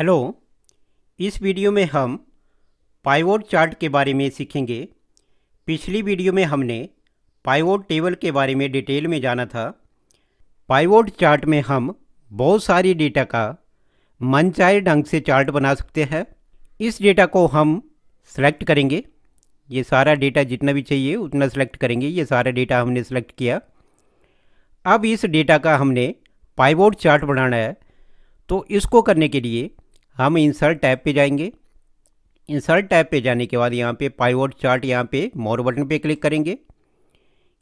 hello इस video में हम पाइवोट चार्ट के बारे में सीखेंगे पिछली वीडियो में हमने पाइवोट टेबल के बारे में डिटेल में जाना था पाइवोट चार्ट में हम बहुत सारी डेटा का मनचाहे ढंग से चार्ट बना सकते हैं इस डेटा को हम सेलेक्ट करेंगे ये सारा डेटा जितना भी चाहिए उतना सेलेक्ट करेंगे ये सारा डेटा हमने सेलेक्ट किया अब इस डेटा का हमने पाइवोट चार्ट बनाना है तो इसको करने के लिए हम इंसर्ट टैब पे जाएंगे इंसर्ट टैब पे जाने के बाद यहाँ पे पाइवोट चार्ट यहाँ पे मोर बटन पे क्लिक करेंगे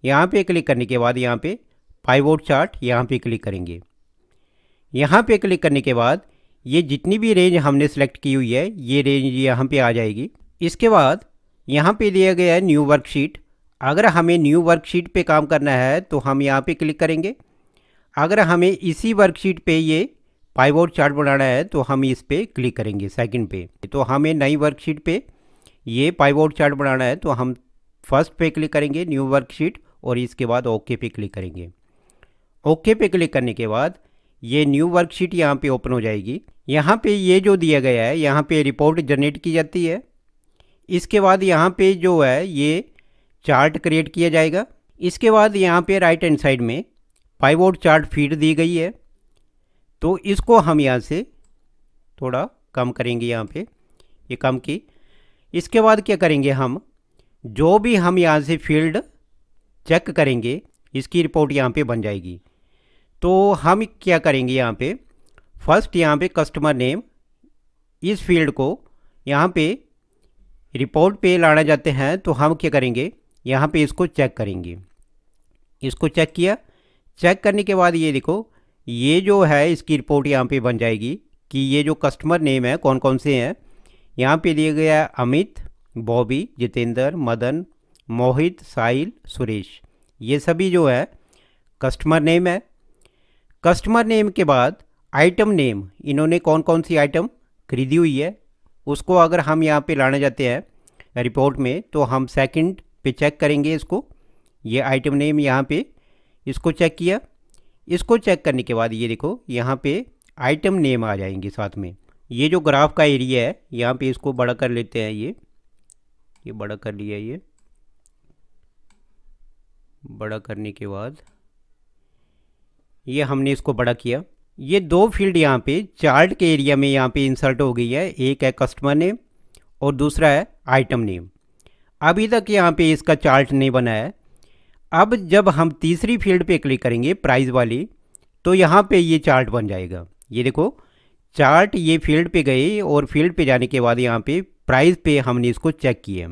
यहाँ पे क्लिक करने के बाद यहाँ पे पाइवोट चार्ट यहाँ पे क्लिक करेंगे यहाँ पे क्लिक करने के बाद ये जितनी भी रेंज हमने सेलेक्ट की हुई है ये रेंज यहाँ पर आ जाएगी इसके बाद यहाँ पर दिया गया है न्यू वर्कशीट अगर हमें न्यू वर्कशीट पे काम करना है तो हम यहाँ पे क्लिक करेंगे अगर हमें इसी वर्कशीट पे ये पाइवोट चार्ट बनाना है तो हम इस पर क्लिक करेंगे सेकंड पे तो हमें नई वर्कशीट पे ये पाइवोट चार्ट बनाना है तो हम फर्स्ट पे क्लिक करेंगे न्यू वर्कशीट और इसके बाद ओके पे क्लिक करेंगे ओके पे क्लिक करने के बाद ये न्यू वर्कशीट यहाँ पे ओपन हो जाएगी यहाँ पे ये जो दिया गया है यहाँ पे रिपोर्ट जनरेट की जाती है इसके बाद यहाँ पे जो है ये चार्ट क्रिएट किया जाएगा इसके बाद यहाँ पे राइट हैंड साइड में पाइवोट चार्ट फीड दी गई है तो इसको हम यहाँ से थोड़ा कम करेंगे यहाँ पे ये कम की इसके बाद क्या करेंगे हम जो भी हम यहाँ से फील्ड चेक करेंगे इसकी रिपोर्ट यहाँ पे बन जाएगी तो हम क्या करेंगे यहाँ पे फर्स्ट यहाँ पे कस्टमर नेम इस फील्ड को यहाँ पे रिपोर्ट पे लाना जाते हैं तो हम क्या करेंगे यहाँ पे इसको चेक करेंगे इसको चेक किया चेक करने के बाद ये देखो ये जो है इसकी रिपोर्ट यहाँ पे बन जाएगी कि ये जो कस्टमर नेम है कौन कौन से हैं यहाँ पे लिए गया अमित बॉबी जितेंद्र मदन मोहित साहिल सुरेश ये सभी जो है कस्टमर नेम है कस्टमर नेम के बाद आइटम नेम इन्होंने कौन कौन सी आइटम खरीदी हुई है उसको अगर हम यहाँ पे लाना जाते हैं रिपोर्ट में तो हम सेकंड पे चेक करेंगे इसको ये आइटम नेम यहाँ पे इसको चेक किया इसको चेक करने के बाद ये देखो यहाँ पे आइटम नेम आ जाएंगे साथ में ये जो ग्राफ का एरिया है यहाँ पे इसको बड़ा कर लेते हैं ये ये बड़ा कर लिया ये बड़ा करने के बाद ये हमने इसको बड़ा किया ये दो फील्ड यहाँ पे चार्ट के एरिया में यहाँ पे इंसर्ट हो गई है एक है कस्टमर नेम और दूसरा है आइटम नेम अभी तक यहाँ पे इसका चार्ट नहीं बना है अब जब हम तीसरी फील्ड पे क्लिक करेंगे प्राइस वाली तो यहाँ पे ये चार्ट बन जाएगा ये देखो चार्ट ये फील्ड पे गए और फील्ड पे जाने के बाद यहाँ पे प्राइस पे हमने इसको चेक किया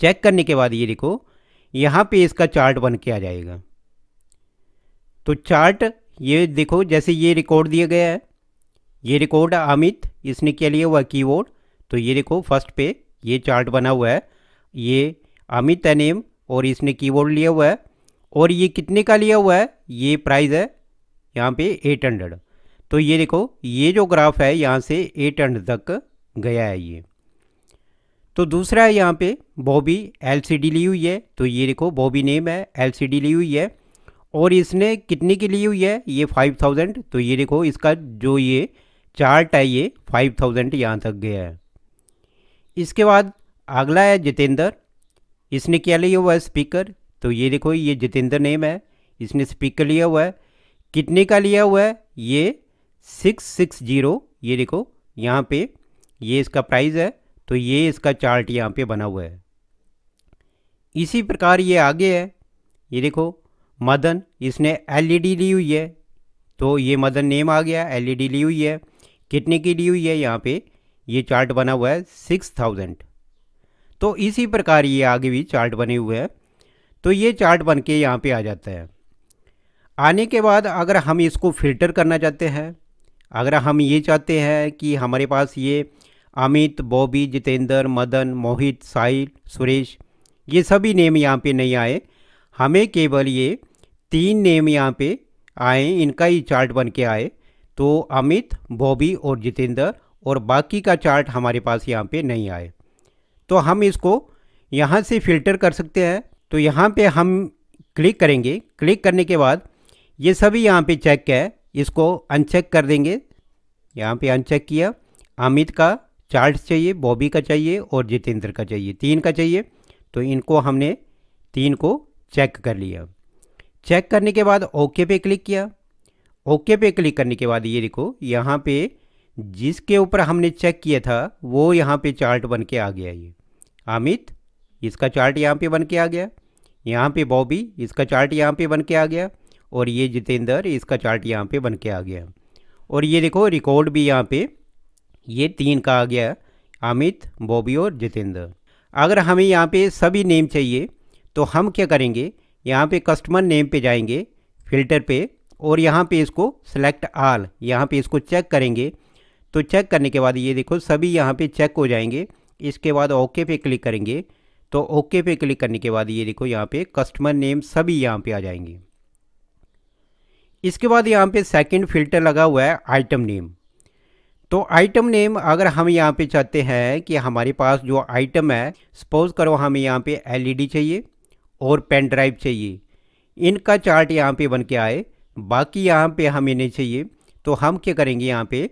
चेक करने के बाद ये देखो यहाँ पे इसका चार्ट बन के आ जाएगा तो चार्ट ये देखो जैसे ये रिकॉर्ड दिया गया है ये रिकॉर्ड अमित इसने क्या लिया हुआ कीबोर्ड तो ये देखो फर्स्ट पे ये चार्ट बना हुआ है ये अमित है नेम और इसने कीबोर्ड लिया हुआ है और ये कितने का लिया हुआ है ये प्राइस है यहाँ पे एट हंड्रेड तो ये देखो ये जो ग्राफ है यहाँ से एट हंड्रेड तक गया है ये तो दूसरा है यहाँ पे बॉबी एलसीडी ली हुई है तो ये देखो बॉबी नेम है एलसीडी ली हुई है और इसने कितने की ली हुई है ये फाइव थाउजेंड तो ये देखो इसका जो ये चार्ट है ये फाइव थाउजेंड यहाँ तक गया है इसके बाद अगला है जितेंद्र इसने क्या लिया हुआ है स्पीकर तो ये देखो ये जितेंद्र नेम है इसने स्पीकर लिया हुआ है कितने का लिया हुआ है ये सिक्स सिक्स जीरो ये देखो यहाँ पे ये इसका प्राइस है तो ये इसका चार्ट यहाँ पे बना हुआ है इसी प्रकार ये आगे है ये देखो मदन इसने एलईडी e ली हुई है तो ये मदन नेम आ गया एलईडी e ली हुई है कितने की ली हुई है यहाँ पे ये चार्ट बना हुआ है सिक्स थाउजेंड तो इसी प्रकार ये आगे भी चार्ट बने हुए हैं तो ये चार्ट बन के यहाँ पर आ जाता है आने के बाद अगर हम इसको फिल्टर करना चाहते हैं अगर हम ये चाहते हैं कि हमारे पास ये अमित बॉबी जितेंद्र मदन मोहित साहिल सुरेश ये सभी नेम यहाँ पे नहीं आए हमें केवल ये तीन नेम यहाँ पे आए इनका ही चार्ट बन के आए तो अमित बॉबी और जितेंद्र और बाकी का चार्ट हमारे पास यहाँ पे नहीं आए तो हम इसको यहाँ से फ़िल्टर कर सकते हैं तो यहाँ पे हम क्लिक करेंगे क्लिक करने के बाद ये सभी यहाँ पे चेक है इसको अनचेक कर देंगे यहाँ पे अनचेक किया अमित का चार्ट चाहिए बॉबी का चाहिए और जितेंद्र का चाहिए तीन का चाहिए तो इनको हमने तीन को चेक कर लिया चेक करने के बाद ओके पे क्लिक किया ओके पे क्लिक करने के बाद ये देखो यहाँ पे जिसके ऊपर हमने चेक किया था वो यहाँ पे चार्ट बन के आ गया ये अमित इसका चार्ट यहाँ पे बन के आ गया यहाँ पे बॉबी इसका चार्ट यहाँ पे बन के आ गया और ये जितेंद्र इसका चार्ट यहाँ पे बन के आ गया और ये देखो रिकॉर्ड भी यहाँ पे ये तीन का आ गया अमित बॉबी और जितेंद्र अगर हमें यहाँ पे सभी नेम चाहिए तो हम क्या करेंगे यहाँ पे कस्टमर नेम पे जाएंगे फिल्टर पे और यहाँ पे इसको सेलेक्ट आल यहाँ पे इसको चेक करेंगे तो चेक करने के बाद ये देखो सभी यहाँ पे चेक हो जाएंगे इसके बाद ओके पे क्लिक करेंगे तो ओके पे क्लिक करने के बाद ये देखो यहाँ पे कस्टमर नेम सभी यहाँ पे आ जाएंगे इसके बाद यहाँ पे सेकंड फिल्टर लगा हुआ है आइटम नेम तो आइटम नेम अगर हम यहाँ पे चाहते हैं कि हमारे पास जो आइटम है सपोज करो हमें यहाँ पे एलईडी e चाहिए और पेन ड्राइव चाहिए इनका चार्ट यहाँ पे बन के आए बाकी यहाँ पे हमें नहीं चाहिए तो हम क्या करेंगे यहाँ पे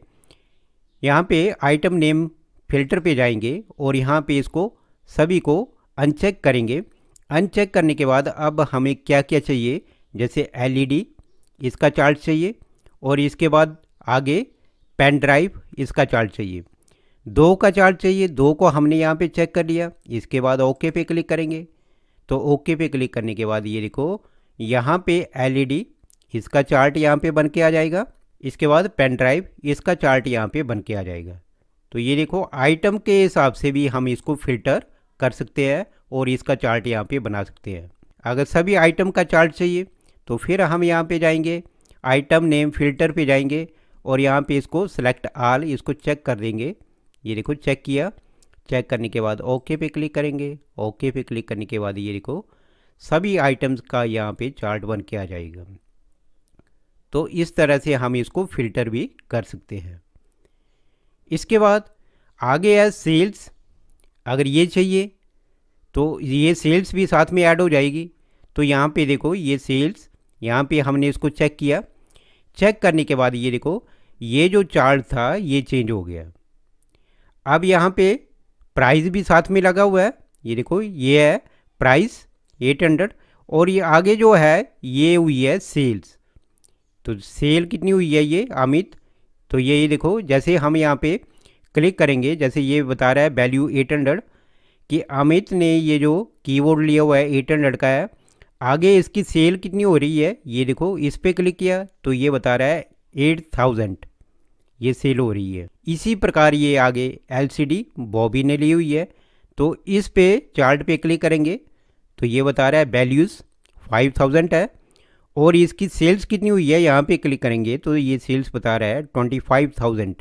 यहाँ पे आइटम नेम फिल्टर पे जाएंगे और यहाँ पे इसको सभी को अनचेक करेंगे अनचेक करने के बाद अब हमें क्या क्या चाहिए जैसे एलईडी इसका चार्ज चाहिए और इसके बाद आगे पेन ड्राइव इसका चार्ज चाहिए दो का चार्ज चाहिए दो को हमने यहाँ पे चेक कर लिया इसके बाद ओके पे क्लिक करेंगे तो ओके पे क्लिक करने के बाद ये देखो यहाँ पे एलईडी इसका चार्ट यहाँ पे बन के आ जाएगा इसके बाद पेन ड्राइव इसका चार्ट यहाँ पे बन के आ जाएगा तो ये देखो आइटम के हिसाब से भी हम इसको फिल्टर कर सकते हैं और इसका चार्ट यहाँ पे बना सकते हैं अगर सभी आइटम का चार्ट चाहिए तो फिर हम यहाँ पे जाएंगे आइटम नेम फिल्टर पे जाएंगे और यहाँ पे इसको सेलेक्ट आल इसको चेक कर देंगे ये देखो चेक किया चेक करने के बाद ओके पे क्लिक करेंगे ओके पे क्लिक करने के बाद ये देखो सभी आइटम्स का यहाँ पे चार्ट बन के आ जाएगा तो इस तरह से हम इसको फिल्टर भी कर सकते हैं इसके बाद आगे है सेल्स अगर ये चाहिए तो ये सेल्स भी साथ में ऐड हो जाएगी तो यहाँ पे देखो ये सेल्स यहाँ पे हमने इसको चेक किया चेक करने के बाद ये देखो ये जो चार्ट था ये चेंज हो गया अब यहाँ पे प्राइस भी साथ में लगा हुआ है ये देखो ये है प्राइस एट हंड्रेड और ये आगे जो है ये हुई है सेल्स तो सेल कितनी हुई है ये अमित तो ये देखो जैसे हम यहाँ पे क्लिक करेंगे जैसे ये बता रहा है वैल्यू एट हंड्रेड कि अमित ने ये जो कीबोर्ड लिया हुआ है एट हंड्रेड का है आगे इसकी सेल कितनी हो रही है ये देखो इस पर क्लिक किया तो ये बता रहा है एट थाउजेंड ये सेल हो रही है इसी प्रकार ये आगे एल बॉबी ने ली हुई है तो इस पे चार्ट पे क्लिक करेंगे तो ये बता रहा है वैल्यूज़ फाइव है और इसकी सेल्स कितनी हुई है यहाँ पे क्लिक करेंगे तो ये सेल्स बता रहा है ट्वेंटी फाइव थाउजेंड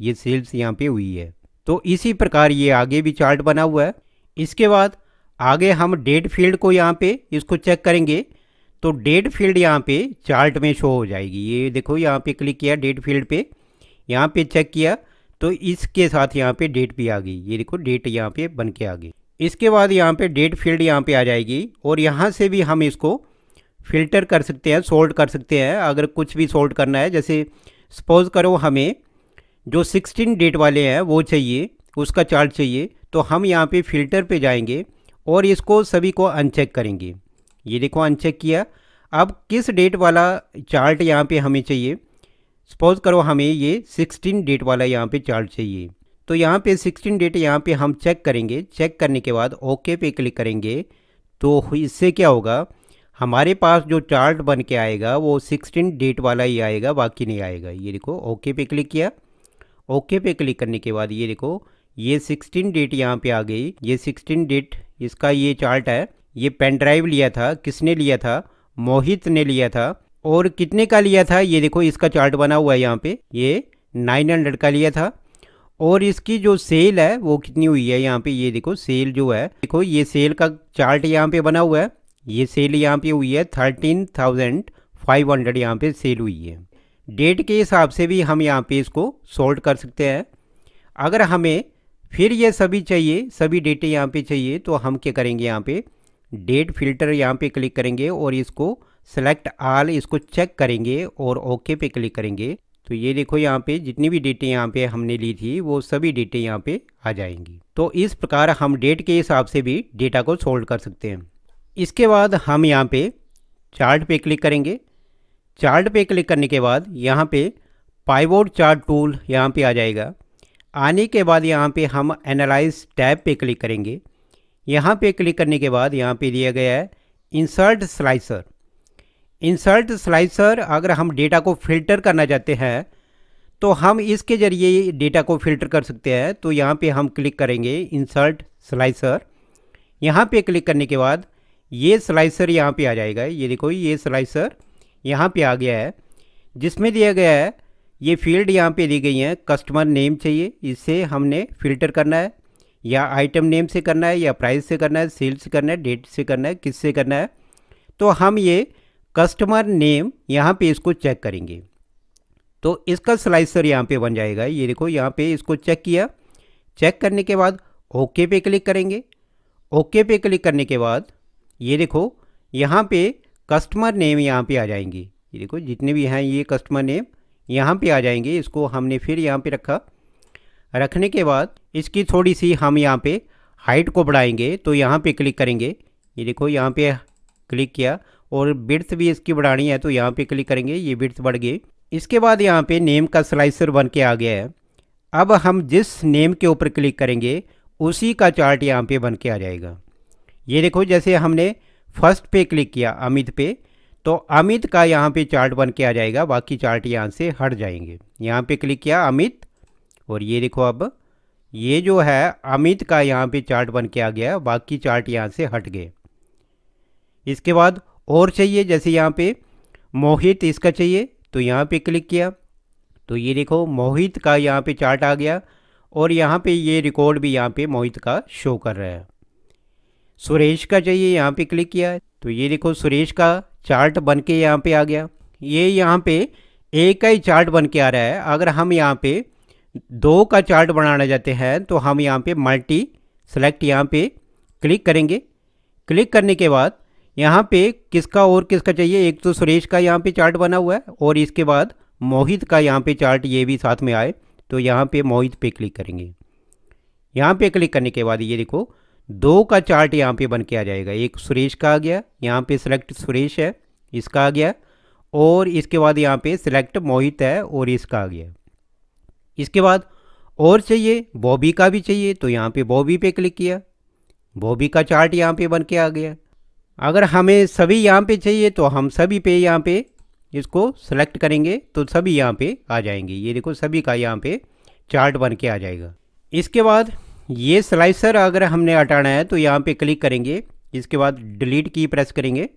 ये सेल्स यहाँ पे हुई है तो इसी प्रकार ये आगे भी चार्ट बना हुआ है इसके बाद आगे हम डेट फील्ड को यहाँ पे इसको चेक करेंगे तो डेट फील्ड यहाँ पे चार्ट में शो हो जाएगी ये देखो यहाँ पे क्लिक किया डेट फील्ड पे यहाँ पे चेक किया तो इसके साथ यहाँ पे डेट भी आ गई ये देखो डेट यहाँ पे बन के आ गई इसके बाद यहाँ पे डेट फील्ड यहाँ पे आ जाएगी और यहाँ से भी हम इसको फ़िल्टर कर सकते हैं सोल्ट कर सकते हैं अगर कुछ भी सोल्ट करना है जैसे सपोज़ करो हमें जो सिक्सटीन डेट वाले हैं वो चाहिए उसका चार्ट चाहिए तो हम यहाँ पे फ़िल्टर पे जाएंगे और इसको सभी को अनचेक करेंगे ये देखो अनचेक किया अब किस डेट वाला चार्ट यहाँ पे हमें चाहिए सपोज़ करो हमें ये सिक्सटीन डेट वाला यहाँ पे चार्ट चाहिए तो यहाँ पे सिक्सटीन डेट यहाँ पे हम चेक करेंगे चेक करने के बाद ओके पे क्लिक करेंगे तो इससे क्या होगा हमारे पास जो चार्ट बन के आएगा वो सिक्सटीन डेट वाला ही आएगा बाकी नहीं आएगा ये देखो ओके पे क्लिक किया ओके पे क्लिक करने के बाद ये देखो ये सिक्सटीन डेट यहाँ पे आ गई ये सिक्सटीन डेट इसका ये चार्ट है ये पेन ड्राइव लिया था किसने लिया था मोहित ने लिया था और कितने का लिया था ये देखो इसका चार्ट बना हुआ है यहाँ पे ये नाइन हंड्रेड का लिया था और इसकी जो सेल है वो कितनी हुई है यहाँ पे ये देखो सेल जो है देखो ये सेल का चार्ट यहाँ पे बना हुआ है ये सेल यहाँ पे हुई है थर्टीन थाउजेंड फाइव हंड्रेड यहाँ पर सेल हुई है डेट के हिसाब से भी हम यहाँ पे इसको सोल्ड कर सकते हैं अगर हमें फिर ये सभी चाहिए सभी डेटें यहाँ पे चाहिए तो हम क्या करेंगे यहाँ पे डेट फिल्टर यहाँ पे क्लिक करेंगे और इसको सेलेक्ट आल इसको चेक करेंगे और ओके पे क्लिक करेंगे तो ये देखो यहाँ पे जितनी भी डेटें यहाँ पे हमने ली थी वो सभी डेटें यहाँ पे आ जाएंगी तो इस प्रकार हम डेट के हिसाब से भी डेटा को सोल्ड कर सकते हैं इसके बाद हम यहाँ पे चार्ट पे क्लिक करेंगे चार्ट पे क्लिक करने के बाद यहाँ पे पाइवोट चार्ट टूल यहाँ पे आ जाएगा आने के बाद यहाँ पे हम एनालाइज टैब पे क्लिक करेंगे यहाँ पे क्लिक करने के बाद यहाँ पे दिया गया है इंसर्ट स्लाइसर इंसर्ट स्लाइसर अगर हम डेटा को फिल्टर करना चाहते हैं तो हम इसके ज़रिए डेटा को फिल्टर कर सकते हैं तो यहाँ पे हम क्लिक करेंगे इंसर्ट स्लाइसर यहाँ पे क्लिक करने के बाद ये स्लाइसर यहाँ पे आ जाएगा ये देखो ये स्लाइसर यहाँ पे आ गया है जिसमें दिया गया है ये फील्ड यहाँ पे दी गई हैं कस्टमर नेम चाहिए इसे हमने फ़िल्टर करना है या आइटम नेम से करना है या प्राइस से करना है सेल से करना है डेट से करना है किस से करना है तो हम ये कस्टमर नेम यहाँ पे इसको चेक करेंगे तो इसका स्लाइसर यहाँ पे बन जाएगा ये देखो यहाँ पे इसको चेक किया चेक करने के बाद ओके पे क्लिक करेंगे ओके पे क्लिक करने के बाद ये देखो यहाँ पे कस्टमर नेम यहाँ पे आ जाएंगे ये देखो जितने भी हैं ये कस्टमर नेम यहाँ पे आ जाएंगे इसको हमने फिर यहाँ पे रखा रखने के बाद इसकी थोड़ी सी हम यहाँ पे हाइट को बढ़ाएंगे तो यहाँ पे क्लिक करेंगे ये देखो यहाँ पे क्लिक किया और बिर्थ भी इसकी बढ़ानी है तो यहाँ पे क्लिक करेंगे ये बिर्थ बढ़ गई इसके बाद यहाँ पे नेम का स्लाइसर बन के आ गया है अब हम जिस नेम के ऊपर क्लिक करेंगे उसी का चार्ट यहाँ पे बन के आ जाएगा ये देखो जैसे हमने फर्स्ट पे क्लिक किया अमित पे तो अमित का यहाँ पे चार्ट बन के आ जाएगा बाकी चार्ट यहाँ से हट जाएंगे यहाँ पे क्लिक किया अमित और ये देखो अब ये जो है अमित का यहाँ पे चार्ट बन के आ गया बाकी चार्ट यहाँ से हट गए इसके बाद और चाहिए जैसे यहाँ पे मोहित इसका चाहिए तो यहाँ पे क्लिक किया तो ये देखो मोहित का यहाँ पे चार्ट आ गया और यहाँ पे ये रिकॉर्ड भी यहाँ पे मोहित का शो कर रहा है सुरेश का चाहिए यहाँ पे क्लिक किया तो ये देखो सुरेश का चार्ट बन के यहाँ पे आ गया ये यहाँ पे एक का ही चार्ट बन के आ रहा है अगर हम यहाँ पे दो का चार्ट बनाना चाहते हैं तो हम यहाँ पे मल्टी सेलेक्ट यहाँ पे क्लिक करेंगे क्लिक करने के बाद यहाँ पे किसका और किसका चाहिए एक तो सुरेश का यहाँ पे चार्ट बना हुआ है और इसके बाद मोहित का यहाँ पे चार्ट ये भी साथ में आए तो यहाँ पे मोहित पे क्लिक करेंगे यहाँ पे क्लिक करने के बाद ये देखो दो का चार्ट यहाँ पे बन के आ जाएगा एक सुरेश का आ गया यहाँ पे सिलेक्ट सुरेश है इसका आ गया और इसके बाद यहाँ पे सिलेक्ट मोहित है और इसका आ गया इसके बाद और चाहिए बॉबी का भी चाहिए तो यहाँ पे बॉबी पे क्लिक किया बॉबी का चार्ट यहाँ पे बन के आ गया अगर हमें सभी यहाँ पे चाहिए तो हम सभी पे यहाँ पे इसको सेलेक्ट करेंगे तो सभी यहाँ पे आ जाएंगे ये देखो सभी का यहाँ पे चार्ट बन के आ जाएगा इसके बाद ये स्लाइसर अगर हमने हटाना है तो यहाँ पे क्लिक करेंगे इसके बाद डिलीट की प्रेस करेंगे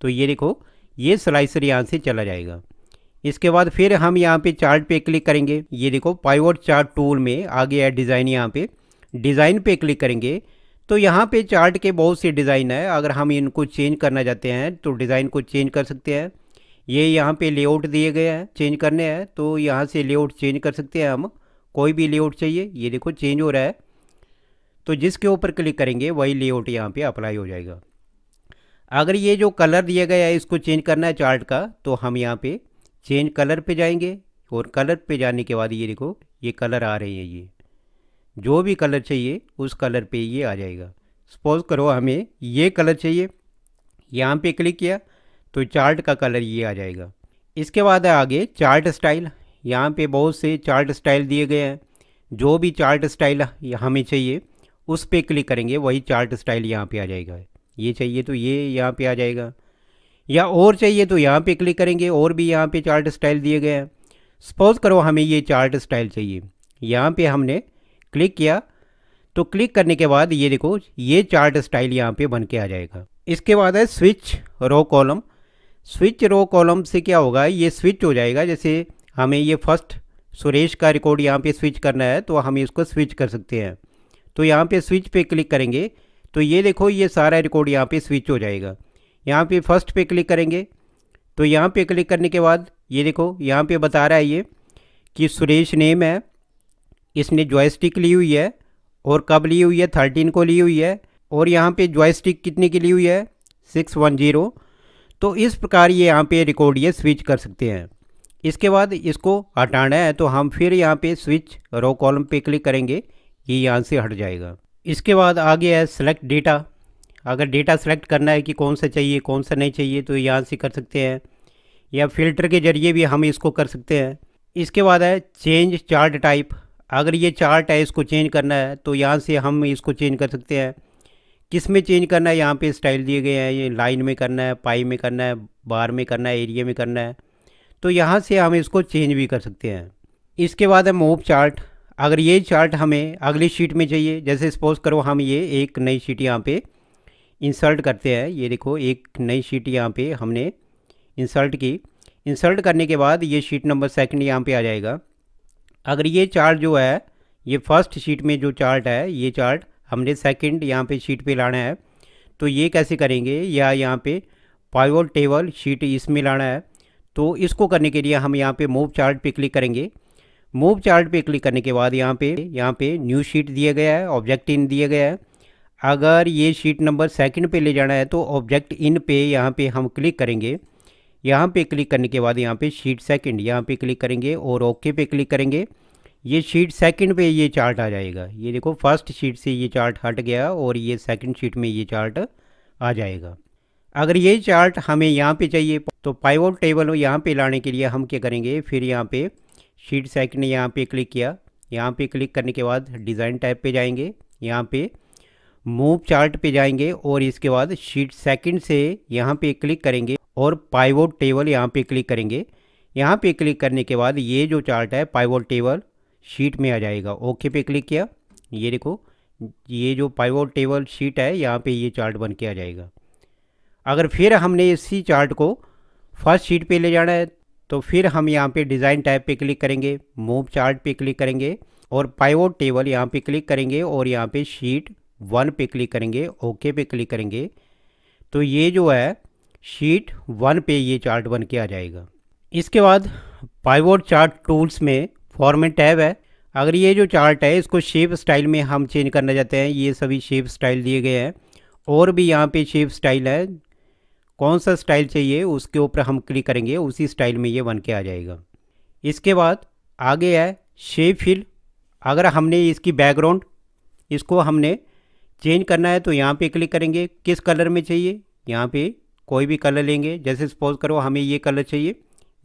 तो ये देखो ये स्लाइसर यहाँ से चला जाएगा इसके बाद फिर हम यहाँ पे चार्ट पे क्लिक करेंगे ये देखो पाइवट चार्ट टूल में आ गया है डिज़ाइन यहाँ पे डिज़ाइन पे क्लिक करेंगे तो यहाँ पे चार्ट के बहुत से डिज़ाइन है अगर हम इनको चेंज करना चाहते हैं तो डिज़ाइन को चेंज कर सकते हैं ये यहाँ पे लेआउट दिए गए हैं चेंज करने हैं तो यहाँ से लेआउट चेंज कर सकते हैं हम कोई भी लेआउट चाहिए ये देखो चेंज हो रहा है तो जिसके ऊपर क्लिक करेंगे वही लेआउट यहाँ पे अप्लाई हो जाएगा अगर ये जो कलर दिया गया है इसको चेंज करना है चार्ट का तो हम यहाँ पे चेंज कलर पे जाएंगे और कलर पे जाने के बाद ये देखो ये कलर आ रहे हैं ये जो भी कलर चाहिए उस कलर पे ये आ जाएगा सपोज करो हमें ये कलर चाहिए यहाँ पे क्लिक किया तो चार्ट का कलर ये आ जाएगा इसके बाद है आगे चार्ट स्टाइल यहाँ पे बहुत से चार्ट स्टाइल दिए गए हैं जो भी चार्ट स्टाइल हमें चाहिए उस पर क्लिक करेंगे वही चार्ट स्टाइल यहाँ पे आ जाएगा ये चाहिए तो ये यहाँ पे आ जाएगा या और चाहिए तो यहाँ पे क्लिक करेंगे और भी यहाँ पे चार्ट स्टाइल दिए गए हैं सपोज़ करो हमें ये चार्ट स्टाइल चाहिए यहाँ पे हमने क्लिक किया तो क्लिक करने के बाद ये देखो ये चार्ट स्टाइल यहाँ पे बन के आ जाएगा इसके बाद है switch row column switch row column से क्या होगा ये स्विच हो जाएगा जैसे हमें ये फर्स्ट सुरेश का रिकॉर्ड यहाँ पे स्विच करना है तो हम इसको स्विच कर सकते हैं तो यहाँ पे स्विच पे क्लिक करेंगे तो ये देखो ये सारा रिकॉर्ड यहाँ पे स्विच हो जाएगा यहाँ पे फर्स्ट पे क्लिक करेंगे तो यहाँ पे क्लिक करने के बाद ये देखो यहाँ पे बता रहा है ये कि सुरेश नेम है इसने जॉयस्टिक ली हुई है और कब ली हुई है थर्टीन को ली हुई है और यहाँ पर जॉयस्टिक कितने की ली हुई है सिक्स वन ज़ीरो तो इस प्रकार ये यहाँ पर रिकॉर्ड ये स्विच कर सकते हैं इसके बाद इसको हटाना है तो हम फिर यहाँ पे स्विच रो कॉलम पे क्लिक करेंगे ये यहाँ से हट जाएगा इसके बाद आगे है सेलेक्ट डेटा अगर डेटा सेलेक्ट करना है कि कौन सा चाहिए कौन सा नहीं चाहिए तो यहाँ से कर सकते हैं या फिल्टर के ज़रिए भी हम इसको कर सकते हैं इसके बाद है चेंज चार्ट टाइप अगर ये चार्ट है इसको चेंज करना है तो यहाँ से हम इसको चेंज कर सकते हैं किस में चेंज करना है यहाँ पे स्टाइल दिए गए हैं ये लाइन में करना है पाई में करना है बार में करना है एरिया में करना है तो यहाँ से हम इसको चेंज भी कर सकते हैं इसके बाद है मूव चार्ट अगर ये चार्ट हमें अगली शीट में चाहिए जैसे सपोज करो हम ये एक नई शीट यहाँ पे इंसर्ट करते हैं ये देखो एक नई शीट यहाँ पे हमने इंसर्ट की इंसर्ट करने के बाद ये शीट नंबर सेकंड यहाँ पे आ जाएगा अगर ये चार्ट जो है ये फर्स्ट शीट में जो चार्ट है ये चार्ट हमने सेकंड यहाँ पे शीट पे लाना है तो ये कैसे करेंगे या यहाँ पे पाइवल टेबल शीट इसमें लाना है तो इसको करने के लिए हम यहाँ पे मूव चार्ट पे क्लिक करेंगे मूव चार्ट पे क्लिक करने के बाद यहाँ पे यहाँ पे न्यू शीट दिया गया है ऑब्जेक्ट इन दिया गया है अगर ये शीट नंबर सेकंड पे ले जाना है तो ऑब्जेक्ट इन पे यहाँ पे हम क्लिक करेंगे यहाँ पे क्लिक करने के बाद यहाँ पे शीट सेकंड यहाँ पे क्लिक करेंगे और ओके पे क्लिक करेंगे ये शीट सेकंड पे ये चार्ट आ जाएगा ये देखो फर्स्ट शीट से ये चार्ट हट गया और ये सेकंड शीट में ये चार्ट आ जाएगा अगर ये चार्ट हमें यहाँ पर चाहिए तो पाइव टेबल यहाँ पर लाने के लिए हम क्या करेंगे फिर यहाँ पर शीट सेकंड यहाँ पे क्लिक किया यहाँ पे क्लिक करने के बाद डिज़ाइन टाइप पे जाएंगे यहाँ पे मूव चार्ट पे जाएंगे और इसके बाद शीट सेकंड से यहाँ पे क्लिक करेंगे और पाइवोट टेबल यहाँ पे क्लिक करेंगे यहाँ पे क्लिक करने के बाद ये जो चार्ट है पाइवोट टेबल शीट में आ जाएगा ओके पे क्लिक किया ये देखो ये जो पाइवोट टेबल शीट है यहाँ पर ये चार्ट बन के आ जाएगा अगर फिर हमने इसी चार्ट को फर्स्ट शीट पे ले जाना है तो फिर हम यहाँ पे डिज़ाइन टाइप पे क्लिक करेंगे मूव चार्ट पे क्लिक करेंगे और पाइव टेबल यहाँ पे क्लिक करेंगे और यहाँ पे शीट वन पे क्लिक करेंगे ओके पे क्लिक करेंगे तो ये जो है शीट वन पे ये चार्ट बन के आ जाएगा इसके बाद पाइवोट चार्ट टूल्स में फॉर्मेट टैब है अगर ये जो चार्ट है इसको शेप स्टाइल में हम चेंज करना चाहते हैं ये सभी शेप स्टाइल दिए गए हैं और भी यहाँ पे शेप स्टाइल है कौन सा स्टाइल चाहिए उसके ऊपर हम क्लिक करेंगे उसी स्टाइल में ये बन के आ जाएगा इसके बाद आगे है शेप फिल अगर हमने इसकी बैकग्राउंड इसको हमने चेंज करना है तो यहाँ पे क्लिक करेंगे किस कलर में चाहिए यहाँ पे कोई भी कलर लेंगे जैसे सपोज करो हमें ये कलर चाहिए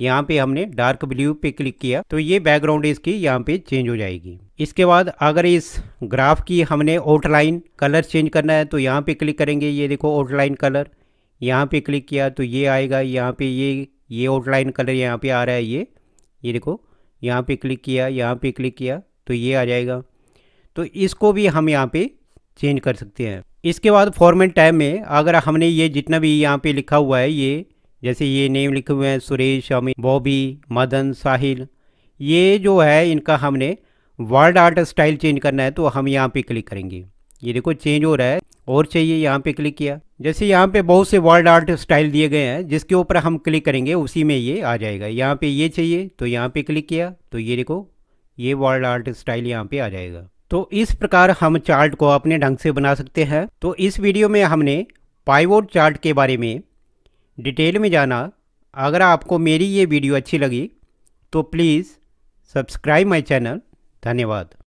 यहाँ पे हमने डार्क ब्लू पे क्लिक किया तो ये बैकग्राउंड इसकी यहाँ पे चेंज हो जाएगी इसके बाद अगर इस ग्राफ की हमने आउटलाइन कलर चेंज करना है तो यहाँ पे क्लिक करेंगे ये देखो आउटलाइन कलर यहाँ पे क्लिक किया तो ये आएगा यहाँ पे ये ये आउटलाइन कलर यहाँ पे आ रहा है ये ये देखो यहाँ पे क्लिक किया यहाँ पे क्लिक किया तो ये आ जाएगा तो इसको भी हम यहाँ पे चेंज कर सकते हैं इसके बाद फॉर्मेट टाइम में अगर हमने ये जितना भी यहाँ पे लिखा हुआ है ये जैसे ये नेम लिखे हुए हैं सुरेश अमित बॉबी मदन साहिल ये जो है इनका हमने वर्ल्ड आर्ट स्टाइल चेंज करना है तो हम यहाँ पे क्लिक करेंगे ये देखो चेंज हो रहा है और चाहिए यहाँ पे क्लिक किया जैसे यहाँ पे बहुत से वर्ल्ड आर्ट स्टाइल दिए गए हैं जिसके ऊपर हम क्लिक करेंगे उसी में ये आ जाएगा यहाँ पे ये चाहिए तो यहाँ पे क्लिक किया तो ये देखो ये वर्ल्ड आर्ट स्टाइल यहाँ पे आ जाएगा तो इस प्रकार हम चार्ट को अपने ढंग से बना सकते हैं तो इस वीडियो में हमने पाइवोट चार्ट के बारे में डिटेल में जाना अगर आपको मेरी ये वीडियो अच्छी लगी तो प्लीज़ सब्सक्राइब माई चैनल धन्यवाद